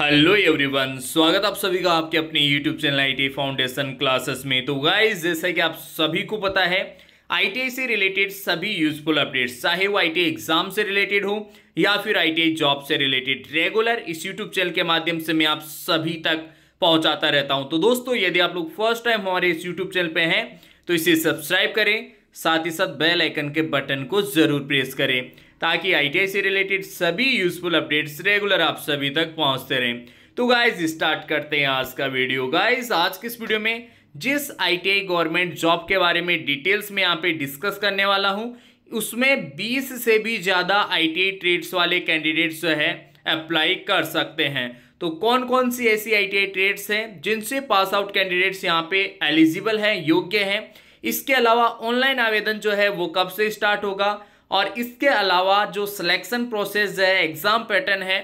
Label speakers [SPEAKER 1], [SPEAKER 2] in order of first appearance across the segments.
[SPEAKER 1] hello everyone स्वागत आप सभी का आपके अपने YouTube channel IT foundation classes में तो गाइस जैसा कि आप सभी को पता है आई से रिलेटेड सभी यूजफुल अपडेट्स चाहे वो आई एग्जाम से रिलेटेड हो या फिर आई जॉब से रिलेटेड रेगुलर इस यूट्यूब चैनल के माध्यम से मैं आप सभी तक पहुंचाता रहता हूं तो दोस्तों यदि आप लोग फर्स्ट टाइम हमारे इस यूट्यूब चैनल पर हैं तो इसे सब्सक्राइब करें साथ ही साथ बेल आइकन के बटन को जरूर प्रेस करें ताकि आईटीआई से रिलेटेड सभी यूजफुल अपडेट्स रेगुलर आप सभी तक पहुंचते रहें तो गाइज स्टार्ट करते हैं आज का वीडियो गाइज आज के इस वीडियो में जिस आईटीआई गवर्नमेंट जॉब के बारे में डिटेल्स में यहाँ पे डिस्कस करने वाला हूँ उसमें 20 से भी ज़्यादा आईटीआई ट्रेड्स वाले कैंडिडेट्स जो है अप्लाई कर सकते हैं तो कौन कौन सी ऐसी आईटीआई ट्रेड्स हैं जिनसे पास आउट कैंडिडेट्स यहाँ पे एलिजिबल हैं योग्य हैं इसके अलावा ऑनलाइन आवेदन जो है वो कब से स्टार्ट होगा और इसके अलावा जो सिलेक्शन प्रोसेस है एग्ज़ाम पैटर्न है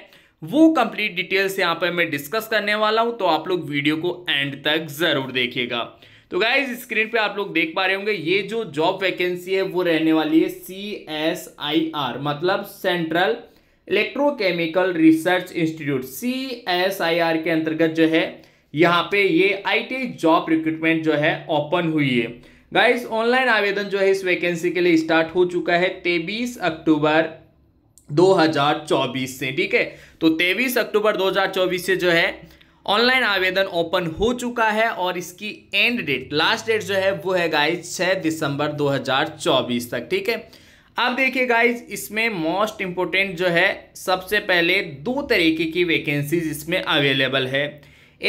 [SPEAKER 1] वो कंप्लीट डिटेल्स यहाँ पर मैं डिस्कस करने वाला हूँ तो आप लोग वीडियो को एंड तक ज़रूर देखिएगा तो गाइज स्क्रीन पे आप लोग देख पा रहे होंगे ये जो जॉब वैकेंसी है वो रहने वाली है सी एस आई आर मतलब central electrochemical research institute C S I R के अंतर्गत जो है यहाँ पे ये आई टी जॉब रिक्रूटमेंट जो है ओपन हुई है गाइस ऑनलाइन आवेदन जो है इस वैकेंसी के लिए स्टार्ट हो चुका है तेईस अक्टूबर 2024 से ठीक है तो 23 अक्टूबर 2024 से जो है ऑनलाइन आवेदन ओपन हो चुका है और इसकी एंड डेट लास्ट डेट जो है वो है गाइस 6 दिसंबर 2024 तक ठीक है अब देखिए गाइज इसमें मोस्ट इम्पोर्टेंट जो है सबसे पहले दो तरीके की वैकेंसीज इसमें अवेलेबल है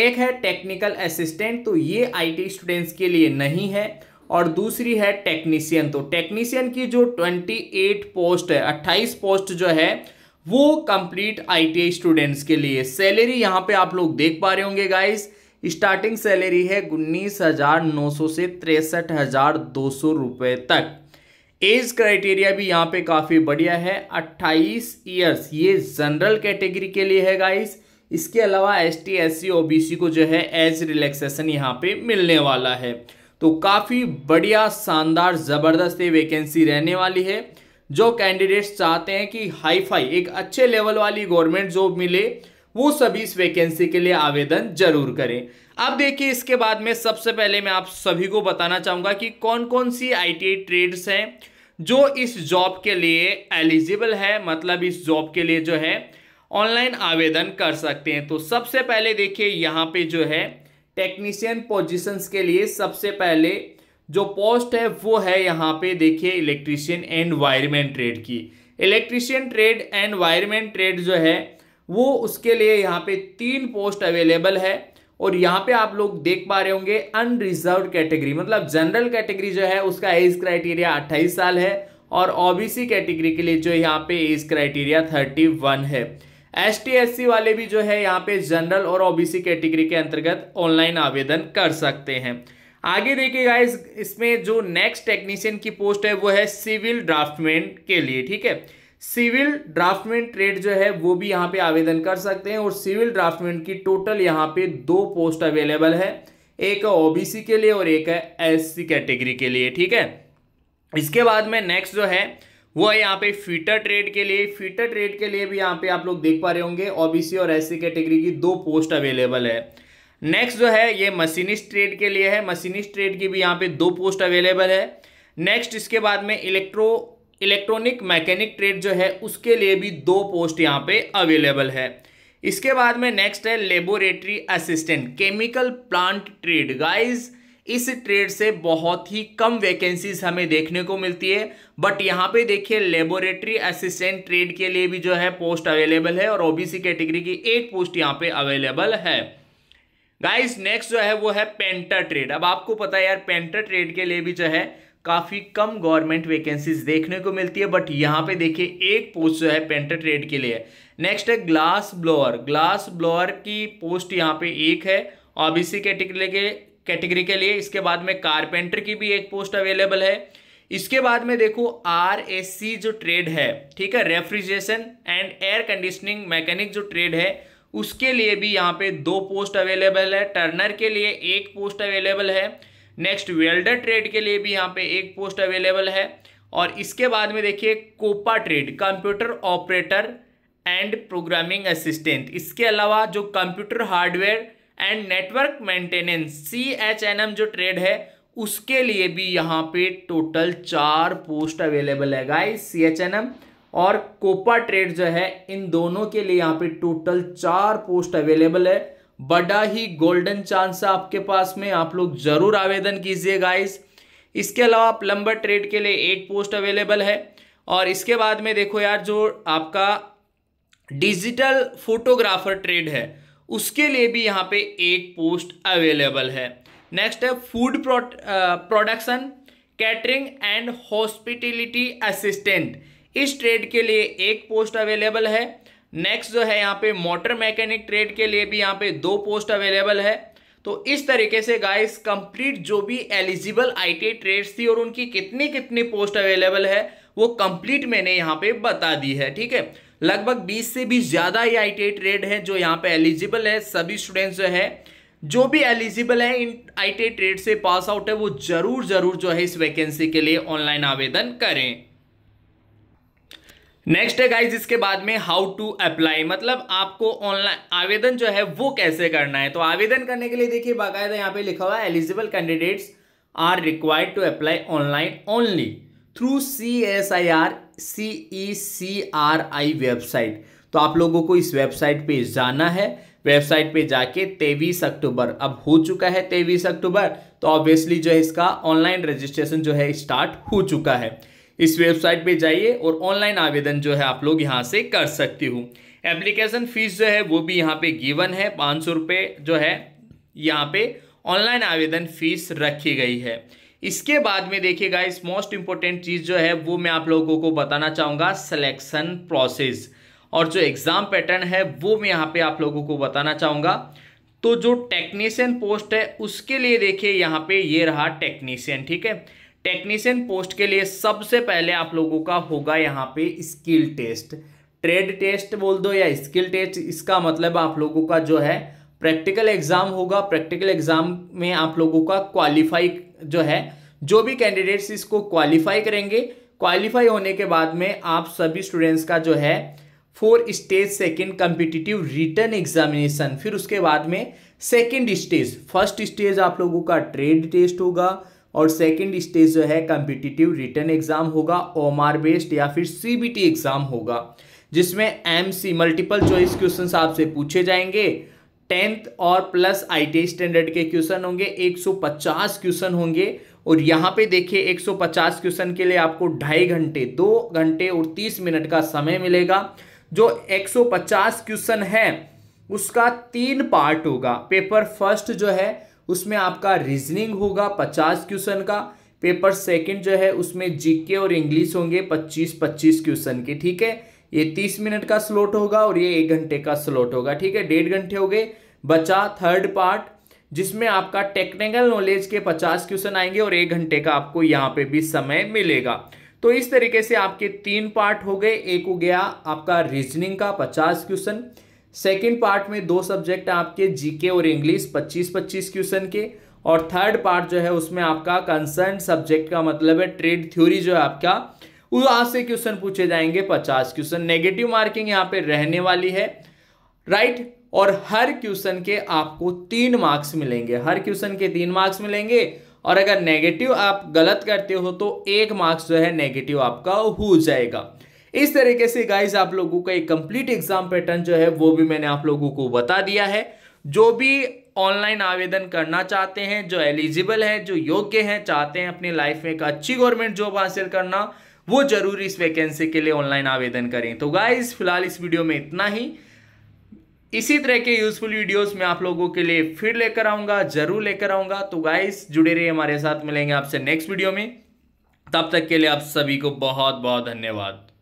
[SPEAKER 1] एक है टेक्निकल असिस्टेंट तो ये आईटी स्टूडेंट्स के लिए नहीं है और दूसरी है टेक्नीशियन तो टेक्नीशियन की जो 28 पोस्ट है 28 पोस्ट जो है वो कंप्लीट आईटीआई स्टूडेंट्स के लिए सैलरी यहाँ पे आप लोग देख पा रहे होंगे गाइस स्टार्टिंग सैलरी है उन्नीस हजार नौ सौ से तिरसठ हजार दो सौ रुपये तक एज क्राइटेरिया भी यहाँ पे काफ़ी बढ़िया है 28 ईयर्स ये जनरल कैटेगरी के लिए है गाइस इसके अलावा S T S C O B C को जो है एज रिलैक्सेशन यहाँ पे मिलने वाला है तो काफ़ी बढ़िया शानदार ज़बरदस्त ये वैकेंसी रहने वाली है जो कैंडिडेट्स चाहते हैं कि हाईफाई एक अच्छे लेवल वाली गवर्नमेंट जॉब मिले वो सभी इस वैकेंसी के लिए आवेदन जरूर करें अब देखिए इसके बाद में सबसे पहले मैं आप सभी को बताना चाहूँगा कि कौन कौन सी आई ट्रेड्स हैं जो इस जॉब के लिए एलिजिबल है मतलब इस जॉब के लिए जो है ऑनलाइन आवेदन कर सकते हैं तो सबसे पहले देखिए यहाँ पे जो है टेक्नीशियन पोजीशंस के लिए सबसे पहले जो पोस्ट है वो है यहाँ पे देखिए इलेक्ट्रीशियन एंड वायरमैन ट्रेड की electrician trade and wireman trade जो है वो उसके लिए यहाँ पे तीन पोस्ट अवेलेबल है और यहाँ पे आप लोग देख पा रहे होंगे अनरिजर्व कैटेगरी मतलब जनरल कैटेगरी जो है उसका एज क्राइटेरिया 28 साल है और ओबीसी कैटेगरी के लिए जो यहाँ पे एज क्राइटेरिया 31 है एस टी वाले भी जो है यहाँ पे जनरल और ओबीसी कैटेगरी के, अंतर्गत ऑनलाइन आवेदन कर सकते हैं आगे देखिएगा इस इसमें जो नेक्स्ट टेक्नीशियन की पोस्ट है वो है सिविल ड्राफ्टमैन के लिए ठीक है सिविल ड्राफ्टमैन ट्रेड जो है वो भी यहाँ पे आवेदन कर सकते हैं और सिविल ड्राफ्टमैन की टोटल यहाँ पे दो पोस्ट अवेलेबल है एक ओबीसी के लिए और एक है एस कैटेगरी के लिए ठीक है इसके बाद में नेक्स्ट जो है वो है यहाँ पे फीटर ट्रेड के लिए फीटर ट्रेड के लिए भी यहाँ पे आप लोग देख पा रहे होंगे ओबीसी और एससी कैटेगरी की दो पोस्ट अवेलेबल है नेक्स्ट जो है ये मशीनिस्ट ट्रेड के लिए है मशीनिस्ट ट्रेड की भी यहाँ पे दो पोस्ट अवेलेबल है नेक्स्ट इसके बाद में इलेक्ट्रो इलेक्ट्रॉनिक मैकेनिक ट्रेड जो है उसके लिए भी दो पोस्ट यहाँ पे अवेलेबल है इसके बाद में नेक्स्ट है laboratory assistant chemical plant trade guys इस ट्रेड से बहुत ही कम वैकेंसीज हमें देखने को मिलती है बट यहाँ पे देखिए लेबोरेटरी असिस्टेंट ट्रेड के लिए भी जो है पोस्ट अवेलेबल है और ओबीसी कैटेगरी की एक पोस्ट यहाँ पे अवेलेबल है गाइस नेक्स्ट जो है वो है पेंटर ट्रेड अब आपको पता है यार पेंटर ट्रेड के लिए भी जो है काफ़ी कम गवर्नमेंट वैकेंसीज देखने को मिलती है बट यहाँ पे देखिए एक पोस्ट जो है पेंटर ट्रेड के लिए नेक्स्ट है ग्लास ब्लोअर ग्लास ब्लोअर की पोस्ट यहाँ पे एक है ओबीसी कैटेगरी के कैटेगरी के लिए इसके बाद में कारपेंटर की भी एक पोस्ट अवेलेबल है इसके बाद में देखो आर जो ट्रेड है ठीक है refrigeration and air conditioning mechanic जो ट्रेड है उसके लिए भी यहाँ पे दो पोस्ट अवेलेबल है टर्नर के लिए एक पोस्ट अवेलेबल है नेक्स्ट वेल्डर ट्रेड के लिए भी यहाँ पे एक पोस्ट अवेलेबल है और इसके बाद में देखिए COPA trade computer operator and programming assistant इसके अलावा जो computer hardware and network maintenance C H N M जो ट्रेड है उसके लिए भी यहाँ पे टोटल चार पोस्ट अवेलेबल है guys C H N M और कोपा ट्रेड जो है इन दोनों के लिए यहाँ पे टोटल चार पोस्ट अवेलेबल है बड़ा ही गोल्डन चांस है आपके पास में आप लोग जरूर आवेदन कीजिए गाइस इसके अलावा प्लम्बर ट्रेड के लिए एक पोस्ट अवेलेबल है और इसके बाद में देखो यार जो आपका डिजिटल फोटोग्राफर ट्रेड है उसके लिए भी यहाँ पे एक पोस्ट अवेलेबल है नेक्स्ट है food production catering and hospitality assistant इस ट्रेड के लिए एक पोस्ट अवेलेबल है नेक्स्ट जो है यहाँ पे मोटर मैकेनिक ट्रेड के लिए भी यहाँ पे दो पोस्ट अवेलेबल है तो इस तरीके से गाइस कंप्लीट जो भी एलिजिबल टी ट्रेड्स थी और उनकी कितनी कितनी पोस्ट अवेलेबल है वो कंप्लीट मैंने यहाँ पे बता दी है ठीक है लगभग 20 से भी ज़्यादा ही आई ट्रेड है जो यहाँ पे एलिजिबल है सभी स्टूडेंट्स जो है जो भी एलिजिबल है इन आई ट्रेड से पास आउट है वो जरूर जरूर जो है इस वैकेंसी के लिए ऑनलाइन आवेदन करें नेक्स्ट है गाइज इसके बाद में हाउ टू अप्लाई मतलब आपको ऑनलाइन आवेदन जो है वो कैसे करना है तो आवेदन करने के लिए देखिए बाकायदा यहाँ पे लिखा हुआ है eligible candidates are required to apply online only through C S I R C E C R I website तो आप लोगों को इस वेबसाइट पे जाना है वेबसाइट पे जाके तेईस अक्टूबर अब हो चुका है तेईस अक्टूबर तो ऑब्वियसली जो है इसका ऑनलाइन रजिस्ट्रेशन जो है स्टार्ट हो चुका है इस वेबसाइट पे जाइए और ऑनलाइन आवेदन जो है आप लोग यहाँ से कर सकती हूँ एप्लीकेशन फीस जो है वो भी यहाँ पे गिवन है पाँच सौ रुपये जो है यहाँ पे ऑनलाइन आवेदन फीस रखी गई है इसके बाद में देखिएगा इस मोस्ट इंपॉर्टेंट चीज़ जो है वो मैं आप लोगों को बताना चाहूंगा सिलेक्शन प्रोसेस और जो एग्ज़ाम पैटर्न है वो मैं यहाँ पे आप लोगों को बताना चाहूंगा तो जो टेक्नीशियन पोस्ट है उसके लिए देखिए यहाँ पे ये रहा टेक्नीशियन ठीक है टेक्नीशियन पोस्ट के लिए सबसे पहले आप लोगों का होगा यहाँ पे स्किल टेस्ट ट्रेड टेस्ट बोल दो या स्किल टेस्ट इसका मतलब आप लोगों का जो है प्रैक्टिकल एग्ज़ाम होगा प्रैक्टिकल एग्ज़ाम में आप लोगों का क्वालिफाई जो है जो भी कैंडिडेट्स इसको क्वालिफाई करेंगे क्वालिफाई होने के बाद में आप सभी स्टूडेंट्स का जो है four stage second competitive written examination फिर उसके बाद में सेकेंड स्टेज फर्स्ट स्टेज आप लोगों का ट्रेड टेस्ट होगा और सेकेंड स्टेज जो है कम्पिटिटिव रिटर्न एग्जाम होगा ओमार बेस्ड या फिर सीबीटी एग्जाम होगा जिसमें एमसी मल्टीपल चॉइस क्वेश्चंस आपसे पूछे जाएंगे टेंथ और प्लस आई स्टैंडर्ड के क्वेश्चन होंगे 150 क्वेश्चन होंगे और यहाँ पे देखिए 150 क्वेश्चन के लिए आपको ढाई घंटे दो घंटे और तीस मिनट का समय मिलेगा जो 150 क्वेश्चन है उसका तीन पार्ट होगा पेपर फर्स्ट जो है उसमें आपका रीजनिंग होगा 50 क्वेश्चन का पेपर सेकंड जो है उसमें जीके और इंग्लिश होंगे 25 25 क्वेश्चन के ठीक है ये तीस मिनट का स्लॉट होगा और ये एक घंटे का स्लॉट होगा ठीक है डेढ़ घंटे हो गए बचा थर्ड पार्ट जिसमें आपका टेक्निकल नॉलेज के पचास क्वेश्चन आएंगे और एक घंटे का आपको यहाँ पे भी समय मिलेगा तो इस तरीके से आपके तीन पार्ट हो गए एक हो गया आपका रीजनिंग का पचास क्वेश्चन सेकेंड पार्ट में दो सब्जेक्ट आपके जीके और इंग्लिश पच्चीस पच्चीस क्वेश्चन के और थर्ड पार्ट जो है उसमें आपका कंसर्न सब्जेक्ट का मतलब है ट्रेड थ्योरी जो है आपका वहां से क्वेश्चन पूछे जाएंगे पचास क्वेश्चन नेगेटिव मार्किंग यहाँ पे रहने वाली है राइट और हर क्वेश्चन के आपको तीन मार्क्स मिलेंगे हर क्वेश्चन के तीन मार्क्स मिलेंगे और अगर नेगेटिव आप गलत करते हो तो एक मार्क्स जो है नेगेटिव आपका हो जाएगा इस तरीके से गाइज आप लोगों का एक कंप्लीट एग्जाम पैटर्न जो है वो भी मैंने आप लोगों को बता दिया है जो भी ऑनलाइन आवेदन करना चाहते हैं जो एलिजिबल है जो योग्य हैं चाहते हैं अपनी लाइफ में एक अच्छी गवर्नमेंट जॉब हासिल करना वो जरूर इस वैकेंसी के लिए ऑनलाइन आवेदन करें तो गाइज फिलहाल इस वीडियो में इतना ही इसी तरह के यूजफुल वीडियोस में आप लोगों के लिए फिर लेकर आऊंगा जरूर लेकर आऊंगा तो गाइस जुड़े रहिए हमारे साथ मिलेंगे आपसे नेक्स्ट वीडियो में तब तक के लिए आप सभी को बहुत बहुत धन्यवाद